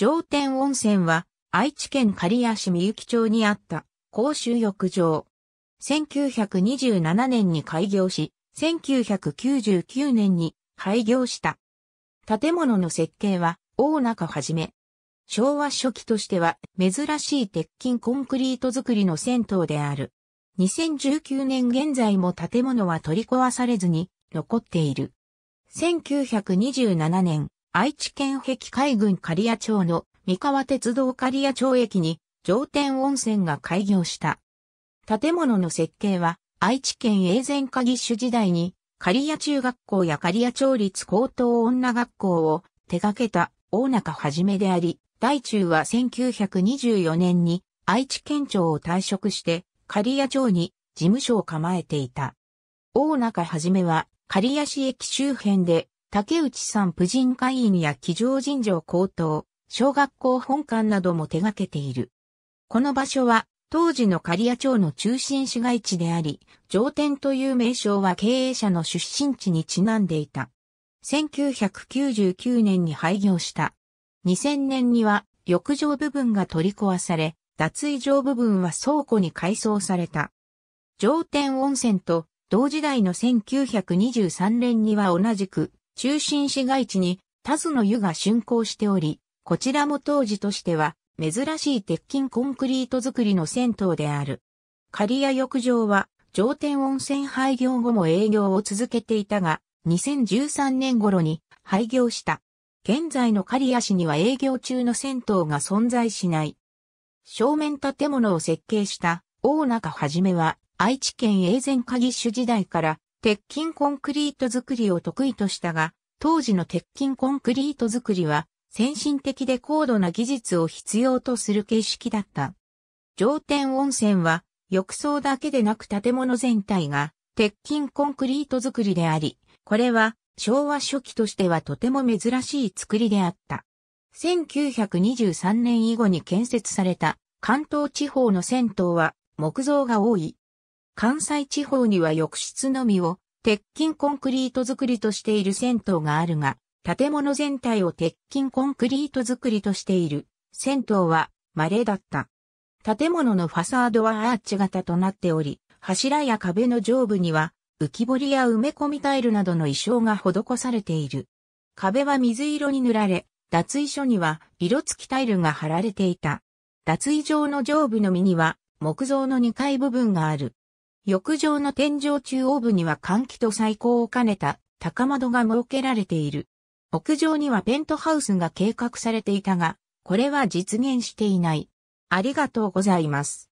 上天温泉は愛知県刈谷市三き町にあった公衆浴場。1927年に開業し、1999年に廃業した。建物の設計は大中はじめ。昭和初期としては珍しい鉄筋コンクリート作りの銭湯である。2019年現在も建物は取り壊されずに残っている。1927年、愛知県碧海郡刈谷町の三河鉄道刈谷町駅に上天温泉が開業した。建物の設計は愛知県永前鍵主時代に刈谷中学校や刈谷町立高等女学校を手掛けた大中はじめであり、大中は1924年に愛知県庁を退職して刈谷町に事務所を構えていた。大中はじめは刈谷市駅周辺で竹内さん婦人会員や騎乗尋常高等、小学校本館なども手掛けている。この場所は、当時の刈谷町の中心市街地であり、上天という名称は経営者の出身地にちなんでいた。1999年に廃業した。2000年には、浴場部分が取り壊され、脱衣場部分は倉庫に改装された。上天温泉と同時代の1923年には同じく中心市街地にタズの湯が竣工しており、こちらも当時としては珍しい鉄筋コンクリート造りの銭湯である。刈谷浴場は上天温泉廃業後も営業を続けていたが、2013年頃に廃業した。現在の刈谷市には営業中の銭湯が存在しない。正面建物を設計した大中はじめは愛知県永前鍵主時代から鉄筋コンクリート作りを得意としたが、当時の鉄筋コンクリート作りは、先進的で高度な技術を必要とする形式だった。上天温泉は、浴槽だけでなく建物全体が、鉄筋コンクリート作りであり、これは昭和初期としてはとても珍しい作りであった。1923年以後に建設された関東地方の銭湯は木造が多い。関西地方には浴室のみを鉄筋コンクリート作りとしている銭湯があるが、建物全体を鉄筋コンクリート作りとしている銭湯は稀だった。建物のファサードはアーチ型となっており、柱や壁の上部には浮き彫りや埋め込みタイルなどの衣装が施されている。壁は水色に塗られ、脱衣所には色付きタイルが貼られていた。脱衣場の上部のみには木造の2階部分がある。浴場の天井中央部には換気と最高を兼ねた高窓が設けられている。屋上にはペントハウスが計画されていたが、これは実現していない。ありがとうございます。